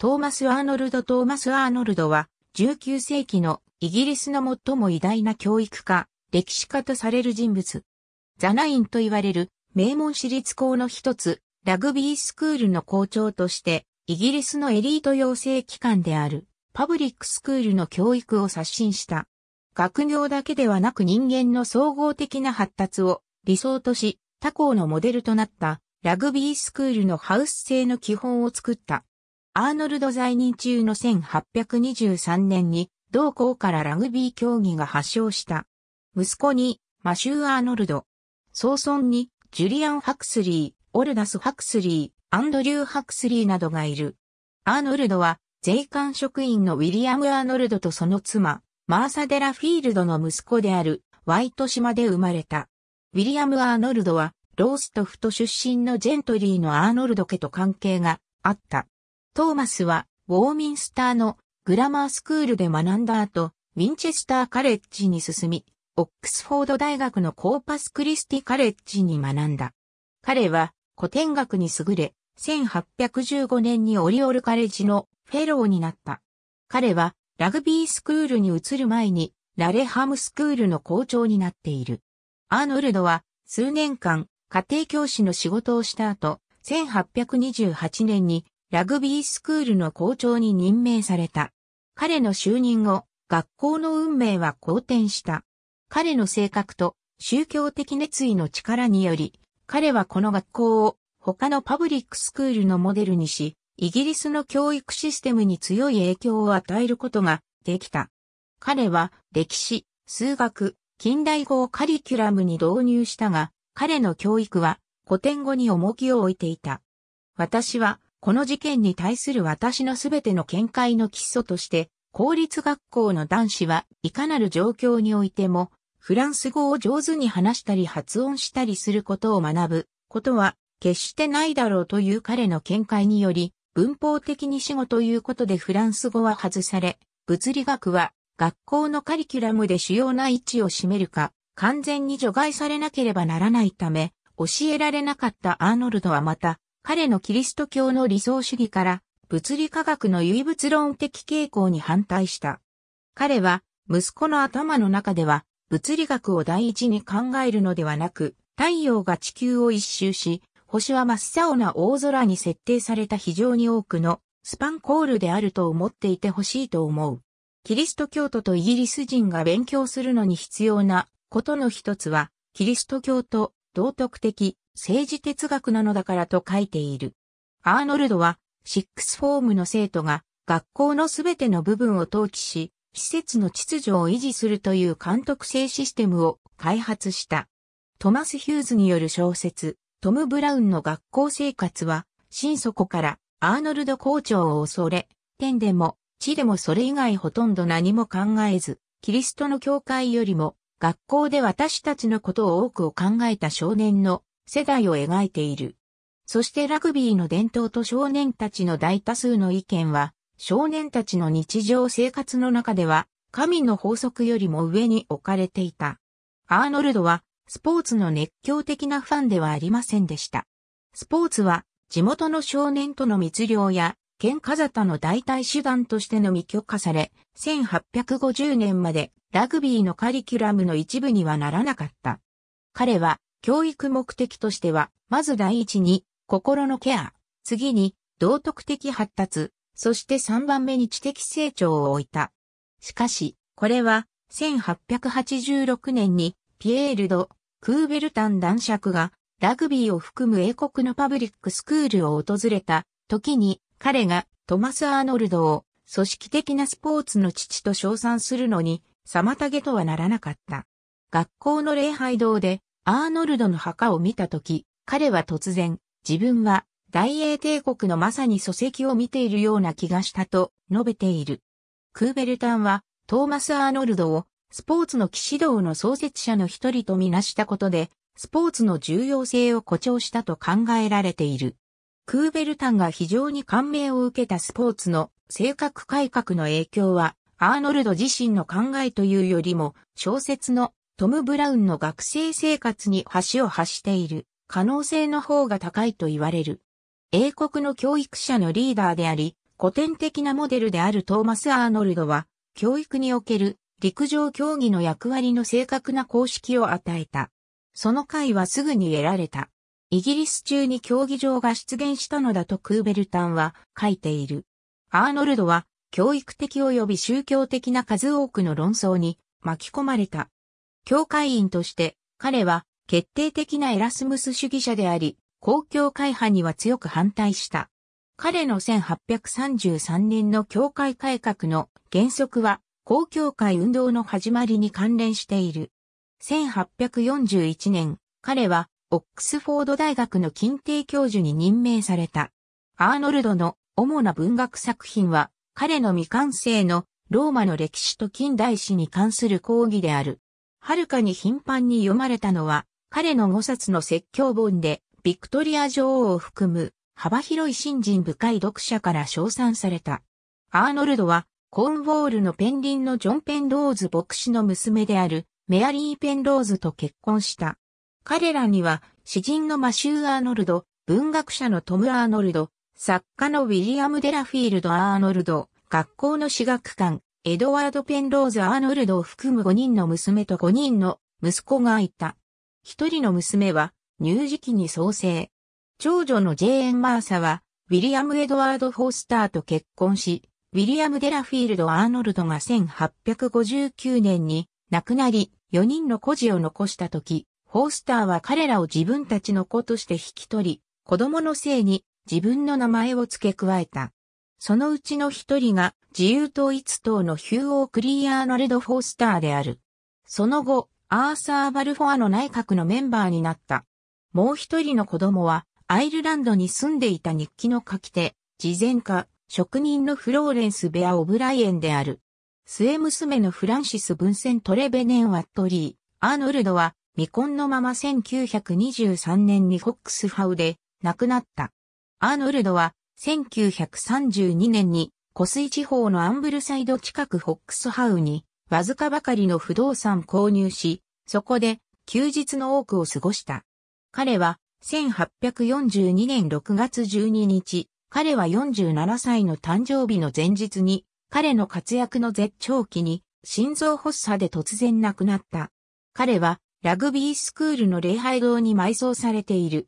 トーマス・アーノルド・トーマス・アーノルドは、19世紀のイギリスの最も偉大な教育家、歴史家とされる人物。ザナインと言われる名門私立校の一つ、ラグビースクールの校長として、イギリスのエリート養成機関である、パブリックスクールの教育を刷新した。学業だけではなく人間の総合的な発達を理想とし、他校のモデルとなったラグビースクールのハウス制の基本を作った。アーノルド在任中の1823年に、同校からラグビー競技が発祥した。息子に、マシュー・アーノルド。早孫に、ジュリアン・ハクスリー、オルダス・ハクスリー、アンドリュー・ハクスリーなどがいる。アーノルドは、税関職員のウィリアム・アーノルドとその妻、マーサ・デラ・フィールドの息子である、ワイト島で生まれた。ウィリアム・アーノルドは、ローストフト出身のジェントリーのアーノルド家と関係があった。トーマスは、ウォーミンスターのグラマースクールで学んだ後、ウィンチェスターカレッジに進み、オックスフォード大学のコーパスクリスティカレッジに学んだ。彼は古典学に優れ、1815年にオリオールカレッジのフェローになった。彼はラグビースクールに移る前にラレハムスクールの校長になっている。アーノルドは数年間家庭教師の仕事をした後、1828年にラグビースクールの校長に任命された。彼の就任後、学校の運命は好転した。彼の性格と宗教的熱意の力により、彼はこの学校を他のパブリックスクールのモデルにし、イギリスの教育システムに強い影響を与えることができた。彼は歴史、数学、近代語をカリキュラムに導入したが、彼の教育は古典語に重きを置いていた。私はこの事件に対する私のすべての見解の基礎として、公立学校の男子はいかなる状況においても、フランス語を上手に話したり発音したりすることを学ぶことは決してないだろうという彼の見解により、文法的に死後ということでフランス語は外され、物理学は学校のカリキュラムで主要な位置を占めるか、完全に除外されなければならないため、教えられなかったアーノルドはまた、彼のキリスト教の理想主義から物理科学の唯物論的傾向に反対した。彼は息子の頭の中では物理学を第一に考えるのではなく、太陽が地球を一周し、星は真っ青な大空に設定された非常に多くのスパンコールであると思っていてほしいと思う。キリスト教徒とイギリス人が勉強するのに必要なことの一つは、キリスト教と道徳的、政治哲学なのだからと書いている。アーノルドは、シックスフォームの生徒が学校のすべての部分を統治し、施設の秩序を維持するという監督制システムを開発した。トマス・ヒューズによる小説、トム・ブラウンの学校生活は、心底からアーノルド校長を恐れ、天でも地でもそれ以外ほとんど何も考えず、キリストの教会よりも学校で私たちのことを多くを考えた少年の世代を描いている。そしてラグビーの伝統と少年たちの大多数の意見は、少年たちの日常生活の中では、神の法則よりも上に置かれていた。アーノルドは、スポーツの熱狂的なファンではありませんでした。スポーツは、地元の少年との密漁や、喧嘩沙汰の代替手段としてのみ許可され、1850年までラグビーのカリキュラムの一部にはならなかった。彼は、教育目的としては、まず第一に、心のケア、次に、道徳的発達、そして3番目に知的成長を置いた。しかし、これは、1886年に、ピエールド・クーベルタン男爵が、ラグビーを含む英国のパブリックスクールを訪れた、時に、彼が、トマス・アーノルドを、組織的なスポーツの父と称賛するのに、妨げとはならなかった。学校の礼拝堂でアーノルドの墓を見たとき、彼は突然、自分は大英帝国のまさに礎石を見ているような気がしたと述べている。クーベルタンはトーマス・アーノルドをスポーツの騎士道の創設者の一人とみなしたことで、スポーツの重要性を誇張したと考えられている。クーベルタンが非常に感銘を受けたスポーツの性格改革の影響はアーノルド自身の考えというよりも、小説のトム・ブラウンの学生生活に橋を発している可能性の方が高いと言われる。英国の教育者のリーダーであり、古典的なモデルであるトーマス・アーノルドは、教育における陸上競技の役割の正確な公式を与えた。その会はすぐに得られた。イギリス中に競技場が出現したのだとクーベルタンは書いている。アーノルドは教育的及び宗教的な数多くの論争に巻き込まれた。教会員として彼は決定的なエラスムス主義者であり、公共会派には強く反対した。彼の1833年の教会改革の原則は、公共会運動の始まりに関連している。1841年、彼はオックスフォード大学の近定教授に任命された。アーノルドの主な文学作品は、彼の未完成のローマの歴史と近代史に関する講義である。はるかに頻繁に読まれたのは、彼の5冊の説教本で、ビクトリア女王を含む幅広い信心深い読者から称賛された。アーノルドは、コーンウォールのペンリンのジョン・ペンローズ牧師の娘であるメアリー・ペンローズと結婚した。彼らには詩人のマシュー・アーノルド、文学者のトム・アーノルド、作家のウィリアム・デラフィールド・アーノルド、学校の私学館、エドワード・ペンローズ・アーノルドを含む5人の娘と5人の息子がいた。一人の娘は、乳児期に創生。長女のジェーン・マーサは、ウィリアム・エドワード・フォースターと結婚し、ウィリアム・デラフィールド・アーノルドが1859年に亡くなり、4人の孤児を残した時、フォースターは彼らを自分たちの子として引き取り、子供のいに自分の名前を付け加えた。そのうちの一人が自由統一党のヒューオー・クリーアーノルド・フォースターである。その後、アーサー・バルフォアの内閣のメンバーになった。もう一人の子供は、アイルランドに住んでいた日記の書き手、事前家、職人のフローレンス・ベア・オブライエンである。末娘のフランシス・ブントレベネン・ワットリー、アーノルドは未婚のまま1923年にフォックスハウで亡くなった。アーノルドは1932年に湖水地方のアンブルサイド近くホックスハウにわずかばかりの不動産購入し、そこで休日の多くを過ごした。彼は1842年6月12日、彼は47歳の誕生日の前日に、彼の活躍の絶頂期に心臓発作で突然亡くなった。彼はラグビースクールの礼拝堂に埋葬されている。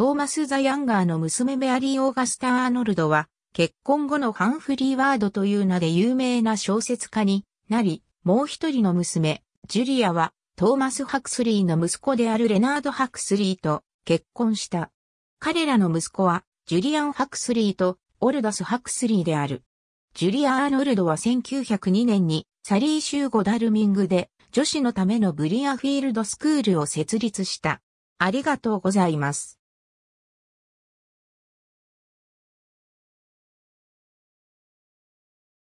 トーマス・ザ・ヤンガーの娘メアリー・オーガスタ・アーノルドは、結婚後のハンフリー・ワードという名で有名な小説家になり、もう一人の娘、ジュリアは、トーマス・ハクスリーの息子であるレナード・ハクスリーと結婚した。彼らの息子は、ジュリアン・ハクスリーとオルダス・ハクスリーである。ジュリア・アーノルドは1902年にサリー州ゴダルミングで女子のためのブリアフィールドスクールを設立した。ありがとうございます。